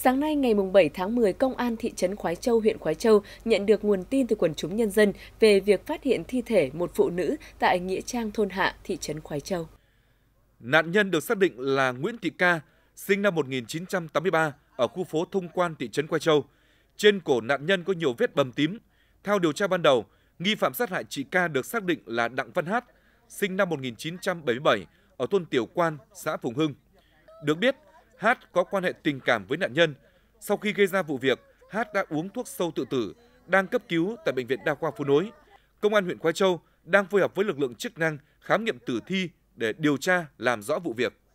Sáng nay ngày 7 tháng 10, Công an thị trấn Khói Châu, huyện Khói Châu nhận được nguồn tin từ quần chúng nhân dân về việc phát hiện thi thể một phụ nữ tại Nghĩa Trang Thôn Hạ, thị trấn Khói Châu. Nạn nhân được xác định là Nguyễn Thị Ca, sinh năm 1983 ở khu phố Thông Quan, thị trấn Khói Châu. Trên cổ nạn nhân có nhiều vết bầm tím. Theo điều tra ban đầu, nghi phạm sát hại chị Ca được xác định là Đặng Văn Hát, sinh năm 1977 ở thôn Tiểu Quan, xã Phùng Hưng. Được biết, Hát có quan hệ tình cảm với nạn nhân. Sau khi gây ra vụ việc, Hát đã uống thuốc sâu tự tử, đang cấp cứu tại Bệnh viện Đa khoa Phú Nối. Công an huyện Quai Châu đang phối hợp với lực lượng chức năng khám nghiệm tử thi để điều tra làm rõ vụ việc.